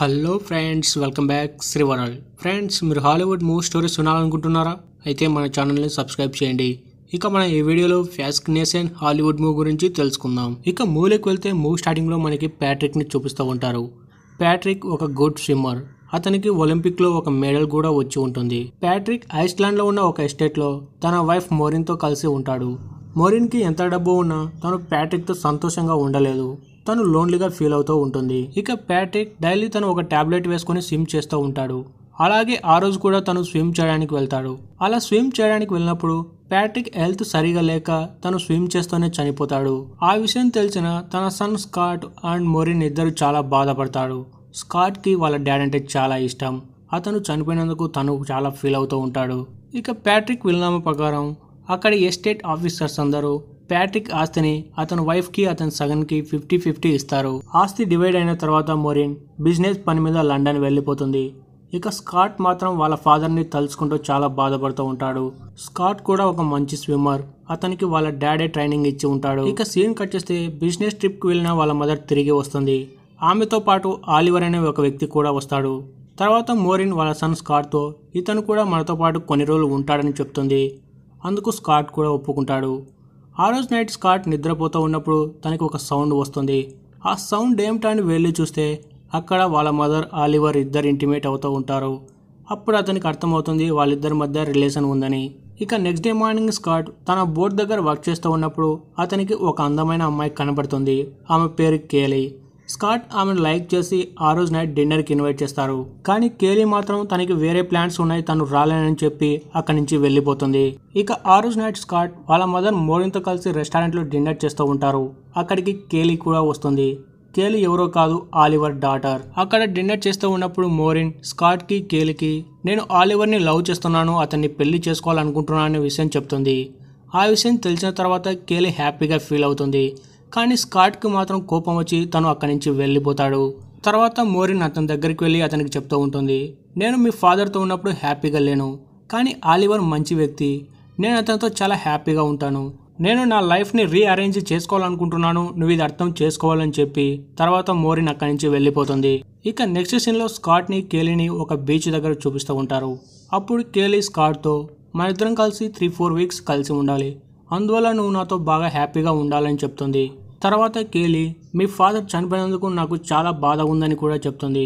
hello friends welcome back శ్రీవరాల్ friends మీరు Hollywood movie stories వినాలనుకుంటున్నారా అయితే మన ఛానల్ని సబ్స్క్రైబ్ చేయండి ఇక మనం ఈ వీడియోలో ఫ్యాస్క్ నేషన్ హాలీవుడ్ మూవీ గురించి తెలుసుకుందాం ఇక మూవీలోకి వెళ్తే మూవీ స్టార్టింగ్లో మనకి ప్యాట్రిక్ని చూపిస్తూ ఉంటారు ప్యాట్రిక్ ఒక గుడ్ స్విమ్మర్ అతనికి ఒలింపిక్లో ఒక మెడల్ కూడా వచ్చి ఉంటుంది ప్యాట్రిక్ ఐస్లాండ్లో ఉన్న ఒక ఎస్టేట్లో తన వైఫ్ మోరిన్తో కలిసి ఉంటాడు మోరిన్కి ఎంత డబ్బు ఉన్నా తను ప్యాట్రిక్తో సంతోషంగా ఉండలేదు తను లోన్లీగా ఫీల్ అవుతూ ఉంటుంది ఇక ప్యాట్రిక్ డైలీ తను ఒక ట్యాబ్లెట్ వేసుకొని స్విమ్ చేస్తూ ఉంటాడు అలాగే ఆ రోజు కూడా తను స్విమ్ చేయడానికి వెళ్తాడు అలా స్విమ్ చేయడానికి వెళ్ళినప్పుడు ప్యాట్రిక్ హెల్త్ సరిగా లేక తను స్విమ్ చేస్తూనే చనిపోతాడు ఆ విషయం తెలిసిన తన సన్ స్కాట్ అండ్ మొరిన్ ఇద్దరు చాలా బాధపడతాడు స్కాట్కి వాళ్ళ డాడ్ అంటే చాలా ఇష్టం అతను చనిపోయినందుకు తను చాలా ఫీల్ అవుతూ ఉంటాడు ఇక ప్యాట్రిక్ విలనామ ప్రకారం అక్కడ ఎస్టేట్ ఆఫీసర్స్ అందరూ ప్యాట్రిక్ ఆస్తిని అతని వైఫ్కి అతని సగన్కి ఫిఫ్టీ ఫిఫ్టీ ఇస్తారు ఆస్తి డివైడ్ అయిన తర్వాత మోరిన్ బిజినెస్ పని మీద లండన్ వెళ్ళిపోతుంది ఇక స్కాట్ మాత్రం వాళ్ళ ఫాదర్ని తలుచుకుంటూ చాలా బాధపడుతూ ఉంటాడు స్కాట్ కూడా ఒక మంచి స్విమ్మర్ అతనికి వాళ్ళ డాడీ ట్రైనింగ్ ఇచ్చి ఉంటాడు ఇక సీన్ కట్ చేస్తే బిజినెస్ ట్రిప్కి వెళ్ళిన వాళ్ళ మదర్ తిరిగి వస్తుంది ఆమెతో పాటు ఆలివర్ అనే ఒక వ్యక్తి కూడా వస్తాడు తర్వాత మోరిన్ వాళ్ళ సన్ స్కాట్తో ఇతను కూడా మనతో పాటు కొన్ని రోజులు ఉంటాడని చెప్తుంది అందుకు స్కాట్ కూడా ఒప్పుకుంటాడు ఆ రోజు నైట్ స్కాట్ నిద్రపోతూ ఉన్నప్పుడు తనకి ఒక సౌండ్ వస్తుంది ఆ సౌండ్ ఏమిటని వెళ్ళి చూస్తే అక్కడ వాళ్ళ మదర్ ఆలివర్ ఇద్దరు ఇంటిమేట్ అవుతూ ఉంటారు అప్పుడు అతనికి అర్థమవుతుంది వాళ్ళిద్దరి మధ్య రిలేషన్ ఉందని ఇక నెక్స్ట్ డే మార్నింగ్ స్కాట్ తన బోర్డ్ దగ్గర వర్క్ చేస్తూ ఉన్నప్పుడు అతనికి ఒక అందమైన అమ్మాయి కనబడుతుంది ఆమె పేరు కేలీ స్కాట్ ఆమెను లైక్ చేసి ఆ రోజు నైట్ డిన్నర్కి ఇన్వైట్ చేస్తారు కానీ కేలీ మాత్రం తనకి వేరే ప్లాన్స్ ఉన్నాయి తను రాలేనని చెప్పి అక్కడి నుంచి వెళ్ళిపోతుంది ఇక ఆ రోజు నైట్ స్కాట్ వాళ్ళ మదర్ మోరిన్తో కలిసి రెస్టారెంట్లో డిన్నర్ చేస్తూ ఉంటారు అక్కడికి కేలీ కూడా వస్తుంది కేలీ ఎవరో కాదు ఆలివర్ డాటర్ అక్కడ డిన్నర్ చేస్తూ ఉన్నప్పుడు మోరిన్ స్కాట్కి కేలికి నేను ఆలివర్ని లవ్ చేస్తున్నాను అతన్ని పెళ్లి చేసుకోవాలనుకుంటున్నాను అనే విషయం చెప్తుంది ఆ విషయం తెలిసిన తర్వాత కేలీ హ్యాపీగా ఫీల్ అవుతుంది కానీ స్కాట్కి మాత్రం కోపం వచ్చి తను అక్కడి నుంచి వెళ్ళిపోతాడు తర్వాత మోరిన్ అతని దగ్గరికి వెళ్ళి అతనికి చెప్తూ ఉంటుంది నేను మీ ఫాదర్తో ఉన్నప్పుడు హ్యాపీగా లేను కానీ ఆలివర్ మంచి వ్యక్తి నేను అతనితో చాలా హ్యాపీగా ఉంటాను నేను నా లైఫ్ని రీఅరేంజ్ చేసుకోవాలనుకుంటున్నాను నువ్వు ఇది అర్థం చేసుకోవాలని చెప్పి తర్వాత మోరిన్ అక్కడి నుంచి వెళ్ళిపోతుంది ఇక నెక్స్ట్ సీన్లో స్కాట్ని కేలీని ఒక బీచ్ దగ్గర చూపిస్తూ ఉంటారు అప్పుడు కేలీ స్కాట్తో మన ఇద్దరం కలిసి త్రీ ఫోర్ వీక్స్ కలిసి ఉండాలి అందువల్ల నువ్వు నాతో బాగా హ్యాపీగా ఉండాలని చెప్తుంది తర్వాత కేలి మీ ఫాదర్ చనిపోయినందుకు నాకు చాలా బాధ ఉందని కూడా చెప్తుంది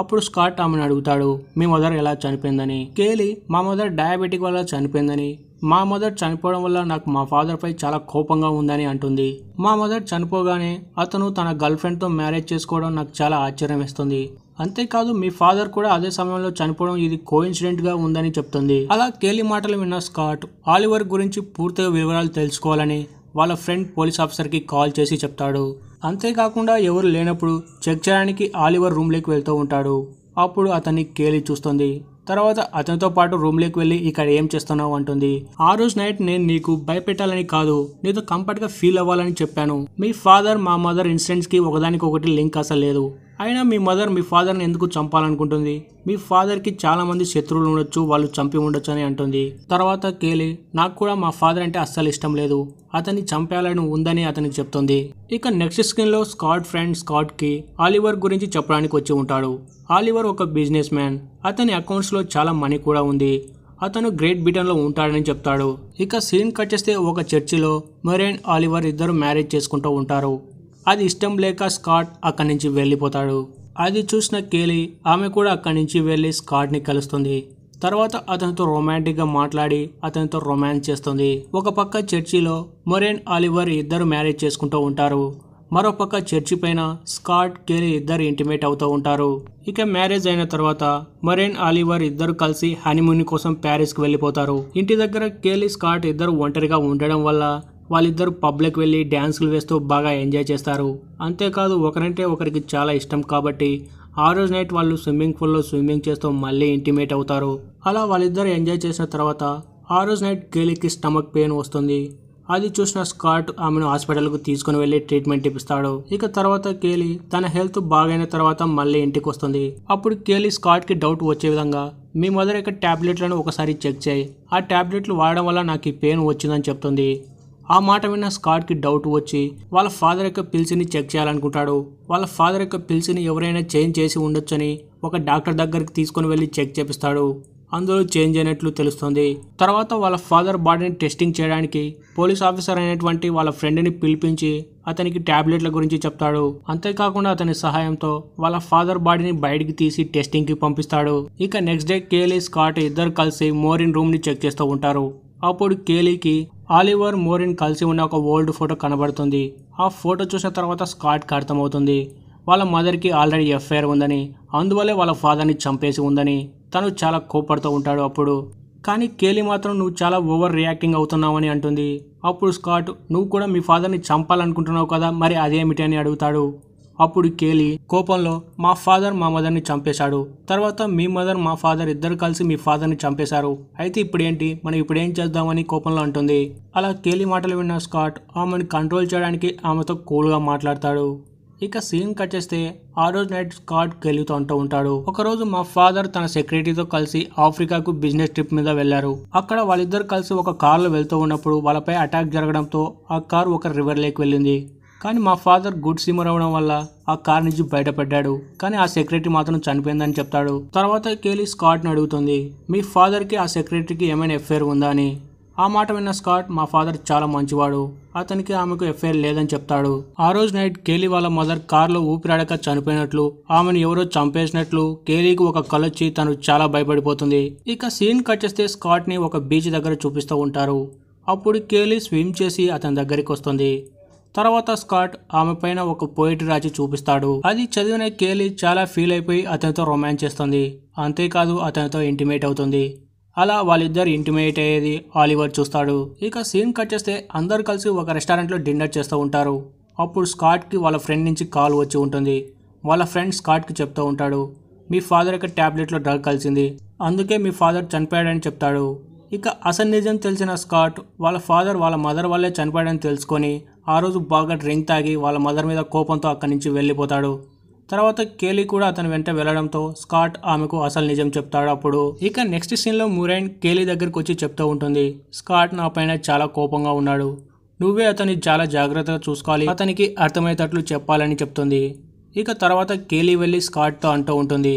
అప్పుడు స్కాట్ ఆమెను అడుగుతాడు మీ మదర్ ఎలా చనిపోయిందని కేలి మా మదర్ డయాబెటిక్ వల్ల చనిపోయిందని మా మదర్ చనిపోవడం వల్ల నాకు మా ఫాదర్పై చాలా కోపంగా ఉందని అంటుంది మా మదర్ చనిపోగానే అతను తన గర్ల్ఫ్రెండ్తో మ్యారేజ్ చేసుకోవడం నాకు చాలా ఆశ్చర్యం వేస్తుంది అంతేకాదు మీ ఫాదర్ కూడా అదే సమయంలో చనిపోవడం ఇది కోఇన్సిడెంట్ గా ఉందని చెప్తుంది అలా కేలి మాటలు విన్న స్కాట్ ఆలివర్ గురించి పూర్తిగా వివరాలు తెలుసుకోవాలని వాళ్ళ ఫ్రెండ్ పోలీస్ ఆఫీసర్కి కాల్ చేసి చెప్తాడు అంతేకాకుండా ఎవరు లేనప్పుడు చెక్ చేయడానికి ఆలివర్ రూమ్లోకి వెళ్తూ ఉంటాడు అప్పుడు అతన్ని కేలి చూస్తుంది తర్వాత అతనితో పాటు రూమ్లోకి వెళ్ళి ఇక్కడ ఏం చేస్తున్నావు అంటుంది ఆ రోజు నైట్ నేను నీకు భయపెట్టాలని కాదు నీతో కంఫర్ట్గా ఫీల్ అవ్వాలని చెప్పాను మీ ఫాదర్ మా మదర్ ఇన్సిడెంట్స్కి ఒకటి లింక్ అసలు లేదు అయినా మీ మదర్ మీ ఫాదర్ని ఎందుకు చంపాలనుకుంటుంది మీ ఫాదర్కి చాలామంది శత్రువులు ఉండొచ్చు వాళ్ళు చంపి ఉండొచ్చు అని అంటుంది తర్వాత కేలి నాకు కూడా మా ఫాదర్ అంటే అస్సలు ఇష్టం లేదు అతన్ని చంపాలని ఉందని అతనికి చెప్తుంది ఇక నెక్స్ట్ స్క్రీన్లో స్కాట్ ఫ్రెండ్ స్కాట్కి ఆలివర్ గురించి చెప్పడానికి వచ్చి ఉంటాడు ఆలివర్ ఒక బిజినెస్ మ్యాన్ అతని అకౌంట్స్లో చాలా మనీ కూడా ఉంది అతను గ్రేట్ బ్రిటన్లో ఉంటాడని చెప్తాడు ఇక సీన్ కట్ చేస్తే ఒక చర్చిలో మెరైన్ ఆలివర్ ఇద్దరు మ్యారేజ్ చేసుకుంటూ ఉంటారు అది ఇష్టం లేక స్కాట్ అక్కడి నుంచి వెళ్ళిపోతాడు అది చూసిన కేలీ ఆమె కూడా అక్కడి నుంచి వెళ్ళి స్కాట్ని కలుస్తుంది తర్వాత అతనితో రొమాంటిక్గా మాట్లాడి అతనితో రొమాన్స్ చేస్తుంది ఒక పక్క చర్చిలో మొరేన్ ఆలివర్ ఇద్దరు మ్యారేజ్ చేసుకుంటూ ఉంటారు మరో పక్క చర్చి పైన స్కాట్ కేలీ ఇద్దరు ఇంటిమేట్ అవుతూ ఉంటారు ఇక మ్యారేజ్ అయిన తర్వాత మరేన్ ఆలివర్ ఇద్దరు కలిసి హనీమూన్ కోసం ప్యారిస్కి వెళ్ళిపోతారు ఇంటి దగ్గర కేలీ స్కాట్ ఇద్దరు ఒంటరిగా ఉండడం వల్ల వాళ్ళిద్దరు పబ్లిక్ వెళ్ళి డ్యాన్సులు వేస్తూ బాగా ఎంజాయ్ చేస్తారు అంతేకాదు ఒకరంటే ఒకరికి చాలా ఇష్టం కాబట్టి ఆ రోజు నైట్ వాళ్ళు స్విమ్మింగ్ పూల్లో స్విమ్మింగ్ చేస్తూ మళ్ళీ ఇంటిమేట్ అవుతారు అలా వాళ్ళిద్దరు ఎంజాయ్ చేసిన తర్వాత ఆ రోజు నైట్ గేలికి స్టమక్ పెయిన్ వస్తుంది అది చూసిన స్కాట్ ఆమెను హాస్పిటల్కు తీసుకుని వెళ్ళి ట్రీట్మెంట్ ఇప్పిస్తాడు ఇక తర్వాత కేలీ తన హెల్త్ బాగైన తర్వాత మళ్ళీ ఇంటికి వస్తుంది అప్పుడు కేలీ స్కాట్కి డౌట్ వచ్చే విధంగా మీ మదర్ యొక్క ట్యాబ్లెట్లను ఒకసారి చెక్ చేయి ఆ ట్యాబ్లెట్లు వాడడం వల్ల నాకు ఈ పెయిన్ వచ్చిందని చెప్తుంది ఆ మాట విన్న స్కాట్కి డౌట్ వచ్చి వాళ్ళ ఫాదర్ యొక్క పిల్స్ని చెక్ చేయాలనుకుంటాడు వాళ్ళ ఫాదర్ యొక్క పిల్స్ని ఎవరైనా చేంజ్ చేసి ఉండొచ్చని ఒక డాక్టర్ దగ్గరికి తీసుకుని వెళ్ళి చెక్ చేపిస్తాడు అందులో చేంజ్ అయినట్లు తెలుస్తుంది తర్వాత వాళ్ళ ఫాదర్ బాడీని టెస్టింగ్ చేయడానికి పోలీస్ ఆఫీసర్ అయినటువంటి వాళ్ళ ఫ్రెండ్ని పిలిపించి అతనికి ట్యాబ్లెట్ల గురించి చెప్తాడు అంతేకాకుండా అతని సహాయంతో వాళ్ళ ఫాదర్ బాడీని బయటికి తీసి టెస్టింగ్కి పంపిస్తాడు ఇక నెక్స్ట్ డే కేలీ స్కాట్ ఇద్దరు కలిసి మోరిన్ రూమ్ని చెక్ చేస్తూ ఉంటారు అప్పుడు కేలీకి ఆలివర్ మోరిన్ కలిసి ఉన్న ఒక ఓల్డ్ ఫోటో కనబడుతుంది ఆ ఫోటో చూసిన తర్వాత స్కాట్కి అర్థమవుతుంది వాళ్ళ మదర్కి ఆల్రెడీ ఎఫ్ఐఆర్ ఉందని అందువల్లే వాళ్ళ ఫాదర్ని చంపేసి ఉందని తను చాలా కోపడుతూ ఉంటాడు అప్పుడు కానీ కేలీ మాత్రం నువ్వు చాలా ఓవర్ రియాక్టింగ్ అవుతున్నావని అంటుంది అప్పుడు స్కాట్ నువ్వు కూడా మీ ఫాదర్ని చంపాలనుకుంటున్నావు కదా మరి అదేమిటి అని అడుగుతాడు అప్పుడు కేలి కోపంలో మా ఫాదర్ మా మదర్ని చంపేశాడు తర్వాత మీ మదర్ మా ఫాదర్ ఇద్దరు కలిసి మీ ఫాదర్ని చంపేశారు అయితే ఇప్పుడేంటి మనం ఇప్పుడేం చేద్దామని కోపంలో అంటుంది అలా కేలి మాటలు విన్న స్కాట్ ఆమెను కంట్రోల్ చేయడానికి ఆమెతో కూల్గా మాట్లాడతాడు ఇక సీన్ కట్ చేస్తే ఆ రోజు నైట్ స్కాట్ గెలుగుతూ అంటూ ఉంటాడు ఒకరోజు మా ఫాదర్ తన సెక్రటరీతో కలిసి ఆఫ్రికాకు బిజినెస్ ట్రిప్ మీద వెళ్లారు అక్కడ వాళ్ళిద్దరు కలిసి ఒక కారులో వెళ్తూ ఉన్నప్పుడు వాళ్ళపై అటాక్ జరగడంతో ఆ కారు ఒక రివర్ లేక్ వెళ్ళింది కానీ మా ఫాదర్ గుడ్ సిమ్మర్ అవడం వల్ల ఆ కార్ నుంచి బయటపడ్డాడు కానీ ఆ సెక్రటరీ మాత్రం చనిపోయిందని చెప్తాడు తర్వాత కేలీ స్కాట్ని అడుగుతుంది మీ ఫాదర్కి ఆ సెక్రటరీకి ఏమైనా ఎఫ్ఐఆర్ ఉందా అని ఆ మాట విన్న స్కాట్ మా ఫాదర్ చాలా మంచివాడు అతనికి ఆమెకు ఎఫ్ఐఆర్ లేదని చెప్తాడు ఆ రోజు నైట్ కేలీ వాళ్ళ మదర్ కారులో ఊపిరాడక చనిపోయినట్లు ఆమెను ఎవరో చంపేసినట్లు కేలీకి ఒక కలొచ్చి తను చాలా భయపడిపోతుంది ఇక సీన్ కట్ చేస్తే స్కాట్ని ఒక బీచ్ దగ్గర చూపిస్తూ ఉంటారు అప్పుడు కేలీ స్విమ్ చేసి అతని దగ్గరికి వస్తుంది తర్వాత స్కాట్ ఆమె పైన ఒక పోయిట్ రాచి చూపిస్తాడు అది చదివిన కేలీ చాలా ఫీల్ అయిపోయి అతనితో రొమాన్స్ చేస్తుంది అంతేకాదు అతనితో ఇంటిమేట్ అవుతుంది అలా వాళ్ళిద్దరు ఇంటిమేట్ అయ్యేది ఆలివర్ చూస్తాడు ఇక సీన్ కట్ చేస్తే అందరు కలిసి ఒక రెస్టారెంట్లో డిన్నర్ చేస్తూ ఉంటారు అప్పుడు స్కాట్కి వాళ్ళ ఫ్రెండ్ నుంచి కాల్ వచ్చి ఉంటుంది వాళ్ళ ఫ్రెండ్ స్కాట్కి చెప్తూ ఉంటాడు మీ ఫాదర్ యొక్క ట్యాబ్లెట్లో డ్రగ్ కలిసింది అందుకే మీ ఫాదర్ చనిపోయాడని చెప్తాడు ఇక అసలు నిజం తెలిసిన స్కాట్ వాళ్ళ ఫాదర్ వాళ్ళ మదర్ వల్లే చనిపోయాడని తెలుసుకొని ఆ రోజు బాగా డ్రింక్ తాగి వాళ్ళ మదర్ మీద కోపంతో అక్కడి నుంచి వెళ్ళిపోతాడు తర్వాత కేలీ కూడా అతని వెంట వెళ్ళడంతో స్కాట్ ఆమెకు అసలు నిజం చెప్తాడు అప్పుడు ఇక నెక్స్ట్ సీన్లో మురైన్ కేలీ దగ్గరకు వచ్చి చెప్తూ ఉంటుంది స్కాట్ నా పైన చాలా కోపంగా ఉన్నాడు నువ్వే అతన్ని చాలా జాగ్రత్తగా చూసుకోవాలి అతనికి అర్థమయ్యేటట్లు చెప్పాలని చెప్తుంది ఇక తర్వాత కేలీ వెళ్ళి స్కాట్తో అంటూ ఉంటుంది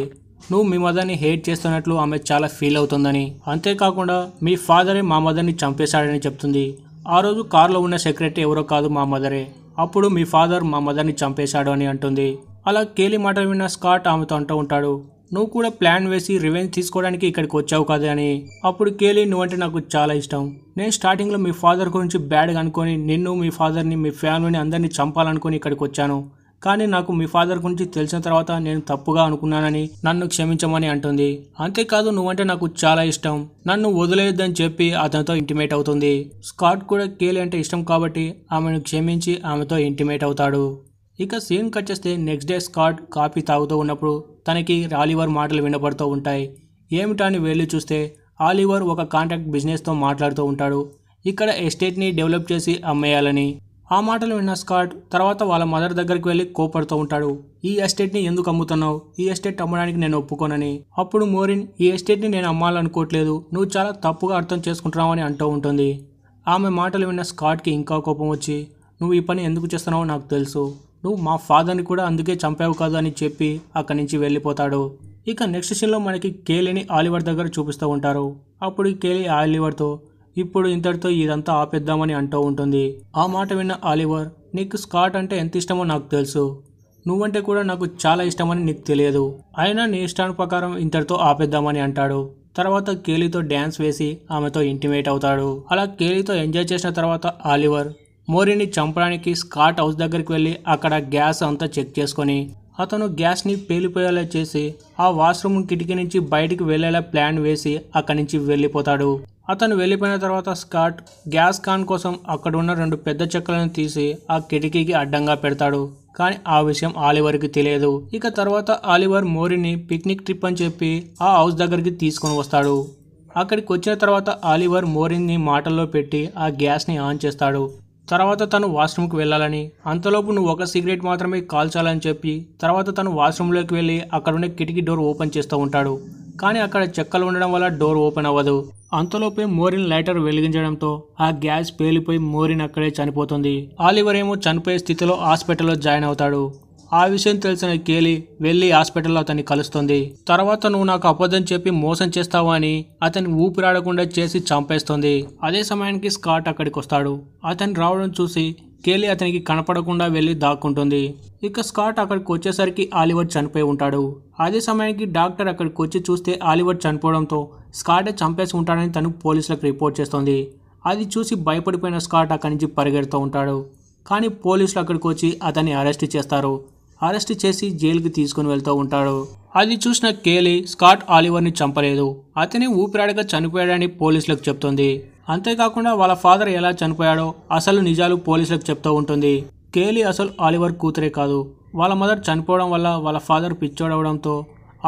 నువ్వు మీ మదర్ని హేట్ చేస్తున్నట్లు ఆమె చాలా ఫీల్ అవుతుందని అంతేకాకుండా మీ ఫాదరే మా మదర్ని చంపేశాడని చెప్తుంది ఆ రోజు కారులో ఉన్న సెక్రటరీ ఎవరో కాదు మా మదరే అప్పుడు మీ ఫాదర్ మా మదర్ని చంపేశాడు అని అంటుంది అలా కేలి మాట విన్న స్కాట్ ఆమెతో అంటూ ఉంటాడు నువ్వు కూడా ప్లాన్ వేసి రివెంజ్ తీసుకోవడానికి ఇక్కడికి వచ్చావు కదా అని అప్పుడు కేలి నువ్వంటే నాకు చాలా ఇష్టం నేను స్టార్టింగ్లో మీ ఫాదర్ గురించి బ్యాడ్గా అనుకొని నిన్ను మీ ఫాదర్ని మీ ఫ్యామిలీని అందరినీ చంపాలనుకొని ఇక్కడికి వచ్చాను కానీ నాకు మీ ఫాదర్ గురించి తెలిసిన తర్వాత నేను తప్పుగా అనుకున్నానని నన్ను క్షమించమని అంటుంది అంతేకాదు నువ్వంటే నాకు చాలా ఇష్టం నన్ను వదిలేయొద్దని చెప్పి అతనితో ఇంటిమేట్ అవుతుంది స్కాట్ కూడా కేలి అంటే ఇష్టం కాబట్టి ఆమెను క్షమించి ఆమెతో ఇంటిమేట్ అవుతాడు ఇక సీన్ కట్ చేస్తే నెక్స్ట్ డే స్కాట్ కాఫీ తాగుతూ ఉన్నప్పుడు తనకి రాలివర్ మాటలు వినపడుతూ ఉంటాయి ఏమిటని వెళ్ళి చూస్తే ఆలివర్ ఒక కాంట్రాక్ట్ బిజినెస్తో మాట్లాడుతూ ఉంటాడు ఇక్కడ ఎస్టేట్ని డెవలప్ చేసి అమ్మేయాలని ఆ మాటలు విన్న స్కాట్ తర్వాత వాళ్ళ మదర్ దగ్గరికి వెళ్ళి కోపడుతూ ఉంటాడు ఈ ఎస్టేట్ని ఎందుకు అమ్ముతున్నావు ఈ ఎస్టేట్ అమ్మడానికి నేను ఒప్పుకోనని అప్పుడు మోరిన్ ఈ ఎస్టేట్ని నేను అమ్మాలనుకోవట్లేదు నువ్వు చాలా తప్పుగా అర్థం చేసుకుంటున్నావు అని అంటూ ఉంటుంది ఆమె మాటలు విన్న స్కాట్కి ఇంకా కోపం వచ్చి నువ్వు ఈ పని ఎందుకు చేస్తున్నావో నాకు తెలుసు నువ్వు మా ఫాదర్ని కూడా అందుకే చంపావు కాదు అని చెప్పి అక్కడి నుంచి వెళ్ళిపోతాడు ఇక నెక్స్ట్ సీన్లో మనకి కేలిని ఆలివర్ దగ్గర చూపిస్తూ ఉంటారు అప్పుడు కేలి ఆలివర్తో ఇప్పుడు ఇంతటితో ఇదంతా ఆపేద్దామని అంటూ ఉంటుంది ఆ మాట విన్న ఆలివర్ నీకు స్కాట్ అంటే ఎంత ఇష్టమో నాకు తెలుసు నువ్వంటే కూడా నాకు చాలా ఇష్టమని నీకు తెలియదు అయినా నీ ఇష్టాన్ని ప్రకారం ఇంతటితో ఆపేద్దామని అంటాడు తర్వాత కేలీతో డ్యాన్స్ వేసి ఆమెతో ఇంటిమేట్ అవుతాడు అలా కేలీతో ఎంజాయ్ చేసిన తర్వాత ఆలివర్ మోరీని చంపడానికి స్కాట్ హౌస్ దగ్గరికి వెళ్ళి అక్కడ గ్యాస్ అంతా చెక్ చేసుకొని అతను గ్యాస్ని పేలిపోయేలా చేసి ఆ వాష్రూమ్ కిటికీ నుంచి బయటికి వెళ్ళేలా ప్లాన్ వేసి అక్కడి నుంచి వెళ్ళిపోతాడు అతను వెళ్ళిపోయిన తర్వాత స్కాట్ గ్యాస్ కాన్ కోసం అక్కడ ఉన్న రెండు పెద్ద చెక్కలను తీసి ఆ కిటికీకి అడ్డంగా పెడతాడు కానీ ఆ విషయం ఆలివర్కి తెలియదు ఇక తర్వాత ఆలివర్ మోరీని పిక్నిక్ ట్రిప్ అని చెప్పి ఆ హౌస్ దగ్గరికి తీసుకొని వస్తాడు అక్కడికి వచ్చిన తర్వాత ఆలివర్ మోరీని మాటల్లో పెట్టి ఆ గ్యాస్ని ఆన్ చేస్తాడు తర్వాత తను వాష్రూమ్కి వెళ్ళాలని అంతలోపు నువ్వు ఒక సిగరెట్ మాత్రమే కాల్చాలని చెప్పి తర్వాత తను వాష్రూమ్లోకి వెళ్ళి అక్కడున్న కిటికీ డోర్ ఓపెన్ చేస్తూ ఉంటాడు కానీ అక్కడ చెక్కలు ఉండడం వల్ల డోర్ ఓపెన్ అవ్వదు అంతలోపే మోరిన్ లైటర్ వెలిగించడంతో ఆ గ్యాస్ పేలిపోయి మోరిన్ అక్కడే చనిపోతుంది ఆలివర్ ఏమో చనిపోయే స్థితిలో హాస్పిటల్లో జాయిన్ అవుతాడు ఆ విషయం తెలిసిన కేలి వెళ్ళి హాస్పిటల్లో అతన్ని కలుస్తుంది తర్వాత నువ్వు నాకు అబద్ధం చెప్పి మోసం చేస్తావా అని అతన్ని ఊపిరాడకుండా చేసి చంపేస్తుంది అదే సమయానికి స్కాట్ అక్కడికి వస్తాడు అతను రావడం చూసి కేలి అతనికి కనపడకుండా వెళ్ళి దాక్కుంటుంది ఇక స్కాట్ అక్కడికి వచ్చేసరికి ఆలివర్ చనిపోయి ఉంటాడు అదే సమయానికి డాక్టర్ అక్కడికి వచ్చి చూస్తే ఆలివర్ చనిపోవడంతో స్కాటే చంపేసి ఉంటాడని తను పోలీసులకు రిపోర్ట్ చేస్తోంది అది చూసి భయపడిపోయిన స్కాట్ అక్కడి నుంచి పరిగెడుతూ ఉంటాడు కానీ పోలీసులు అక్కడికి వచ్చి అతన్ని అరెస్ట్ చేస్తారు అరెస్ట్ చేసి జైలుకి తీసుకుని వెళ్తూ ఉంటాడు అది చూసిన కేలీ స్కాట్ ఆలివర్ని చంపలేదు అతని ఊపిరాడగా చనిపోయాడని పోలీసులకు చెప్తుంది అంతేకాకుండా వాళ్ళ ఫాదర్ ఎలా చనిపోయాడో అసలు నిజాలు పోలీసులకు చెప్తూ ఉంటుంది కేలీ అసలు ఆలివర్ కూతురే కాదు వాళ్ళ మదర్ చనిపోవడం వల్ల వాళ్ళ ఫాదర్ పిచ్చోడవడంతో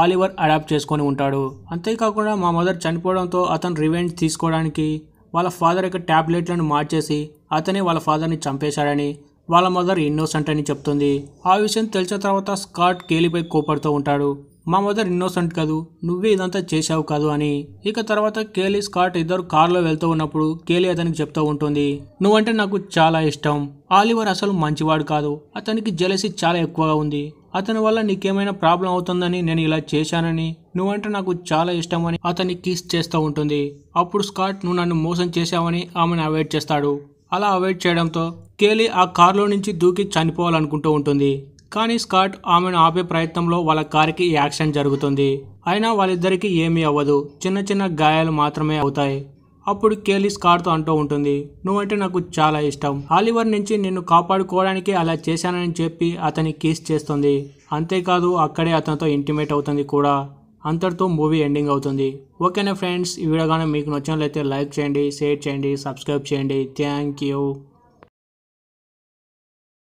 ఆలివర్ అడాప్ట్ చేసుకొని ఉంటాడు అంతేకాకుండా మా మదర్ చనిపోవడంతో అతను రివెంజ్ తీసుకోవడానికి వాళ్ళ ఫాదర్ యొక్క ట్యాబ్లెట్లను మార్చేసి అతనే వాళ్ళ ఫాదర్ని చంపేశాడని వాళ్ళ మదర్ ఇన్నోసెంట్ అని చెప్తుంది ఆ విషయం తెలిసిన తర్వాత స్కాట్ కేలిపై కోపడుతూ ఉంటాడు మా మదర్ ఇన్నోసెంట్ కాదు నువ్వే ఇదంతా చేశావు కాదు అని ఇక తర్వాత కేలీ స్కాట్ ఇద్దరు కారులో వెళ్తూ ఉన్నప్పుడు కేలీ అతనికి చెప్తూ ఉంటుంది నువ్వంటే నాకు చాలా ఇష్టం ఆలివర్ అసలు మంచివాడు కాదు అతనికి జలసి చాలా ఎక్కువగా ఉంది అతని వల్ల నీకేమైనా ప్రాబ్లం అవుతుందని నేను ఇలా చేశానని నువ్వంటే నాకు చాలా ఇష్టం అని అతన్ని కిస్ చేస్తూ ఉంటుంది అప్పుడు స్కాట్ నువ్వు నన్ను మోసం చేశావని ఆమెను అవాయిడ్ చేస్తాడు అలా అవాయిడ్ చేయడంతో కేలీ ఆ కారులో నుంచి దూకి చనిపోవాలనుకుంటూ ఉంటుంది కానీ స్కాట్ ఆమెను ఆపే ప్రయత్నంలో వాళ్ళ కారుకి యాక్సిడెంట్ జరుగుతుంది అయినా వాళ్ళిద్దరికీ ఏమీ అవ్వదు చిన్న చిన్న గాయాలు మాత్రమే అవుతాయి అప్పుడు కేలీ స్కాట్తో అంటూ ఉంటుంది నువ్వంటే నాకు చాలా ఇష్టం ఆలివర్ నుంచి నిన్ను కాపాడుకోవడానికి అలా చేశానని చెప్పి అతని కీస్ చేస్తుంది అంతేకాదు అక్కడే అతనితో ఇంటిమేట్ అవుతుంది కూడా అంతటితో మూవీ ఎండింగ్ అవుతుంది ఓకేనా ఫ్రెండ్స్ ఈ వీడియో కానీ మీకు నచ్చినట్లయితే లైక్ చేయండి షేర్ చేయండి సబ్స్క్రైబ్ చేయండి థ్యాంక్ యూ